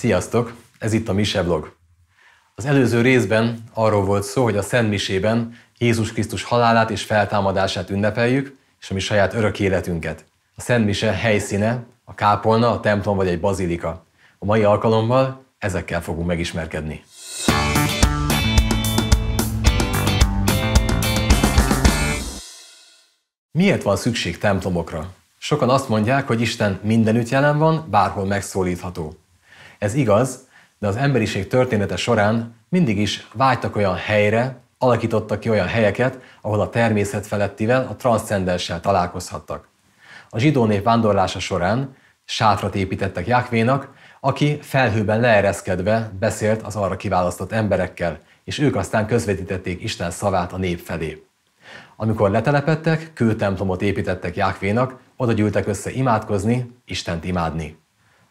Sziasztok! Ez itt a Mise blog. Az előző részben arról volt szó, hogy a Szent Misében Jézus Krisztus halálát és feltámadását ünnepeljük, és a mi saját örök életünket. A Szent Mise helyszíne a kápolna, a templom vagy egy bazilika. A mai alkalommal ezekkel fogunk megismerkedni. Miért van szükség templomokra? Sokan azt mondják, hogy Isten mindenütt jelen van, bárhol megszólítható. Ez igaz, de az emberiség története során mindig is vágytak olyan helyre, alakítottak ki olyan helyeket, ahol a természet felettivel, a transzcendenssel találkozhattak. A zsidó nép vándorlása során sátrat építettek Jákvénak, aki felhőben leereszkedve beszélt az arra kiválasztott emberekkel, és ők aztán közvetítették Isten szavát a nép felé. Amikor letelepettek, kőtemplomot építettek Jákvénak, oda gyűltek össze imádkozni, Istent imádni.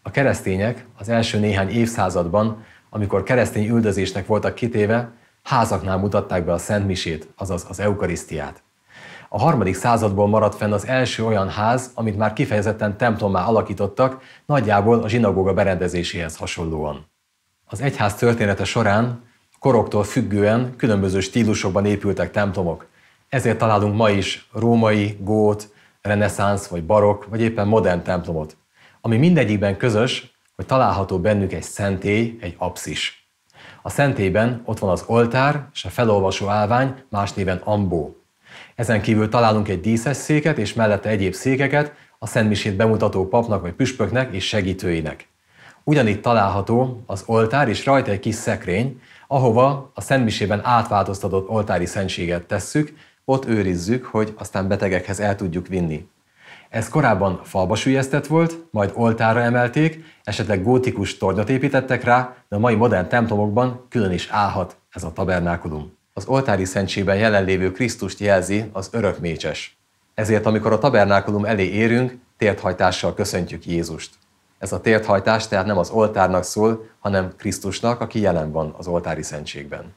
A keresztények az első néhány évszázadban, amikor keresztény üldözésnek voltak kitéve, házaknál mutatták be a Szent Misét, azaz az Eukarisztiát. A harmadik századból maradt fenn az első olyan ház, amit már kifejezetten templommá alakítottak, nagyjából a zsinagóga berendezéséhez hasonlóan. Az egyház története során koroktól függően különböző stílusokban épültek templomok. Ezért találunk ma is római, gót, reneszánsz vagy barokk, vagy éppen modern templomot ami mindegyikben közös, hogy található bennük egy szentély, egy apszis. A szentélyben ott van az oltár és a felolvasó állvány, más néven ambó. Ezen kívül találunk egy díszes széket és mellette egyéb székeket a szentmisét bemutató papnak vagy püspöknek és segítőinek. Ugyanitt található az oltár és rajta egy kis szekrény, ahova a szentmisében átváltoztatott oltári szentséget tesszük, ott őrizzük, hogy aztán betegekhez el tudjuk vinni. Ez korábban falba volt, majd oltára emelték, esetleg gótikus tornyot építettek rá, de a mai modern templomokban külön is állhat ez a tabernákulum. Az oltári szentségben jelenlévő Krisztust jelzi az örök mécses. Ezért, amikor a tabernákulum elé érünk, térthajtással köszöntjük Jézust. Ez a térthajtás tehát nem az oltárnak szól, hanem Krisztusnak, aki jelen van az oltári szentségben.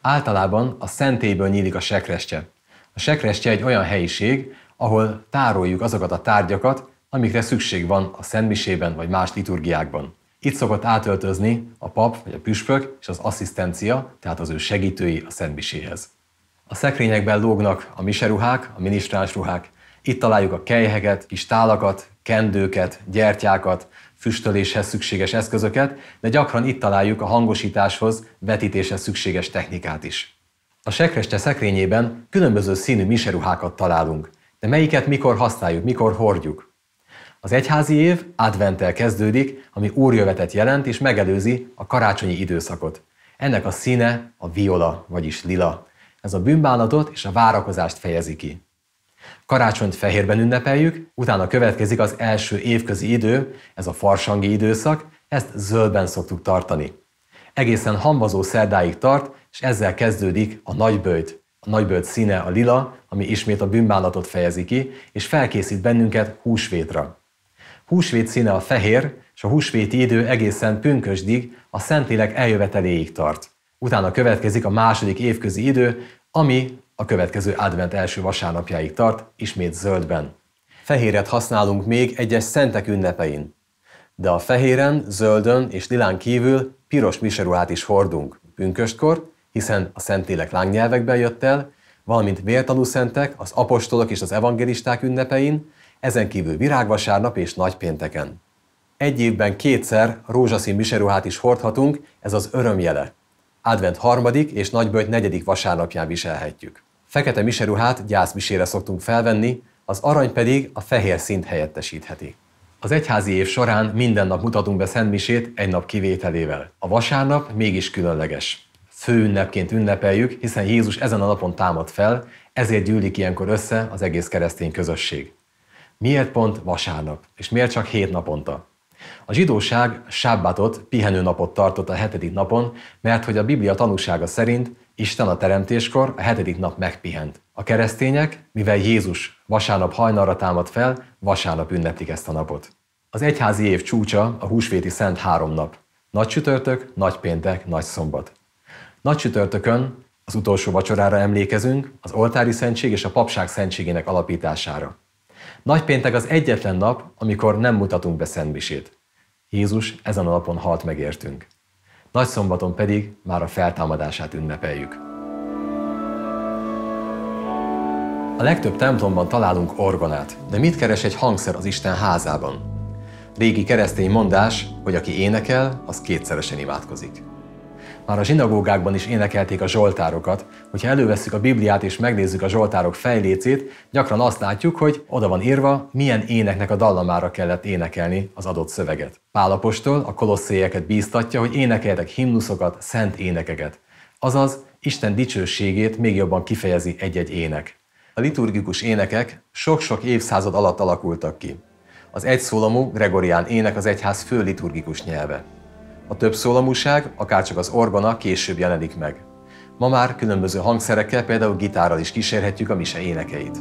Általában a szentélyből nyílik a sekrestje. A sekrestje egy olyan helyiség, ahol tároljuk azokat a tárgyakat, amikre szükség van a szentmisében vagy más liturgiákban. Itt szokott átöltözni a pap vagy a püspök és az asszisztencia, tehát az ő segítői a szentmiséhez. A szekrényekben lógnak a miseruhák, a minisztráns ruhák. Itt találjuk a kejheket, kis tálakat, kendőket, gyertyákat, füstöléshez szükséges eszközöket, de gyakran itt találjuk a hangosításhoz, vetítéshez szükséges technikát is. A sekreste szekrényében különböző színű miseruhákat találunk – de melyiket mikor használjuk, mikor hordjuk? Az egyházi év adventtel kezdődik, ami úrjövetet jelent és megelőzi a karácsonyi időszakot. Ennek a színe a viola, vagyis lila. Ez a bűnbánatot és a várakozást fejezi ki. Karácsonyt fehérben ünnepeljük, utána következik az első évközi idő, ez a farsangi időszak, ezt zöldben szoktuk tartani. Egészen hambazó szerdáig tart, és ezzel kezdődik a nagyböjt. A nagybölt színe a lila, ami ismét a bűnbánatot fejezi ki, és felkészít bennünket húsvétra. Húsvét színe a fehér, és a húsvéti idő egészen pünkösdig a Szentlélek eljöveteléig tart. Utána következik a második évközi idő, ami a következő advent első vasárnapjáig tart, ismét zöldben. Fehéret használunk még egyes szentek ünnepein, de a fehéren, zöldön és lilán kívül piros miseruhát is hordunk pünköstkor, hiszen a Szentlélek lángnyelvekben jött el, valamint vértanú szentek az apostolok és az evangelisták ünnepein, ezen kívül virágvasárnap és nagypénteken. Egy évben kétszer rózsaszín miseruhát is hordhatunk, ez az örömjele. Advent harmadik és nagyböjt negyedik vasárnapján viselhetjük. Fekete miseruhát gyászmisére szoktunk felvenni, az arany pedig a fehér szint helyettesítheti. Az egyházi év során minden nap mutatunk be szentmisét egy nap kivételével. A vasárnap mégis különleges főünnepként ünnepeljük, hiszen Jézus ezen a napon támad fel, ezért gyűlik ilyenkor össze az egész keresztény közösség. Miért pont vasárnap? És miért csak hét naponta? A zsidóság sábbatot, pihenőnapot tartott a hetedik napon, mert hogy a Biblia tanúsága szerint Isten a teremtéskor a hetedik nap megpihent. A keresztények, mivel Jézus vasárnap hajnalra támad fel, vasárnap ünneplik ezt a napot. Az egyházi év csúcsa a húsvéti szent három nap. Nagy csütörtök, nagy péntek, nagy szombat. Nagy csütörtökön az utolsó vacsorára emlékezünk, az oltári szentség és a papság szentségének alapítására. péntek az egyetlen nap, amikor nem mutatunk be szentmisét. Jézus ezen a napon halt megértünk. Nagy szombaton pedig már a feltámadását ünnepeljük. A legtöbb templomban találunk orgonát, de mit keres egy hangszer az Isten házában? Régi keresztény mondás, hogy aki énekel, az kétszeresen imádkozik. Már a zsinagógákban is énekelték a zsoltárokat. Hogyha elővesszük a Bibliát és megnézzük a zsoltárok fejlécét, gyakran azt látjuk, hogy oda van írva, milyen éneknek a dallamára kellett énekelni az adott szöveget. Pálapostól a kolosszéjeket bíztatja, hogy énekeltek himnuszokat, szent énekeket. Azaz, Isten dicsőségét még jobban kifejezi egy-egy ének. A liturgikus énekek sok-sok évszázad alatt alakultak ki. Az egyszólamú gregorián ének az egyház fő liturgikus nyelve. A akár akárcsak az orgona később jelenik meg. Ma már különböző hangszerekkel, például gitárral is kísérhetjük a mise énekeit.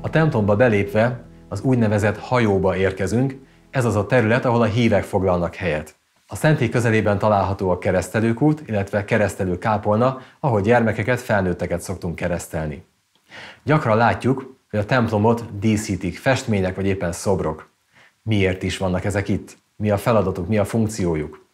A templomba belépve az úgynevezett hajóba érkezünk, ez az a terület, ahol a hívek foglalnak helyet. A szentély közelében található a keresztelőkút, illetve keresztelő kápolna, ahol gyermekeket, felnőtteket szoktunk keresztelni. Gyakran látjuk, hogy a templomot díszítik festmények vagy éppen szobrok miért is vannak ezek itt, mi a feladatuk, mi a funkciójuk.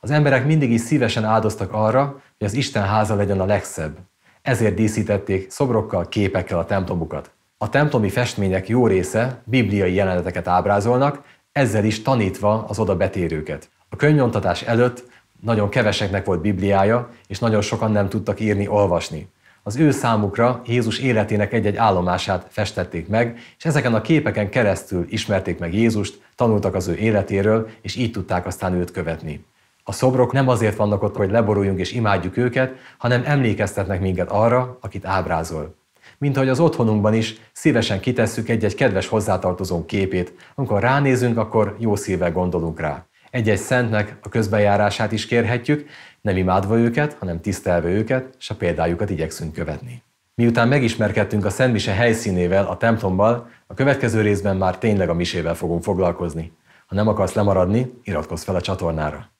Az emberek mindig is szívesen áldoztak arra, hogy az Isten háza legyen a legszebb. Ezért díszítették szobrokkal, képekkel a templomukat. A templomi festmények jó része bibliai jeleneteket ábrázolnak, ezzel is tanítva az oda betérőket. A könyvnyomtatás előtt nagyon keveseknek volt bibliája, és nagyon sokan nem tudtak írni, olvasni az ő számukra Jézus életének egy-egy állomását festették meg, és ezeken a képeken keresztül ismerték meg Jézust, tanultak az ő életéről, és így tudták aztán őt követni. A szobrok nem azért vannak ott, hogy leboruljunk és imádjuk őket, hanem emlékeztetnek minket arra, akit ábrázol. Mint ahogy az otthonunkban is szívesen kitesszük egy-egy kedves hozzátartozónk képét, amikor ránézünk, akkor jó szívvel gondolunk rá. Egy-egy szentnek a közbejárását is kérhetjük, nem imádva őket, hanem tisztelve őket, és a példájukat igyekszünk követni. Miután megismerkedtünk a Szentmise helyszínével, a templommal, a következő részben már tényleg a misével fogunk foglalkozni. Ha nem akarsz lemaradni, iratkozz fel a csatornára!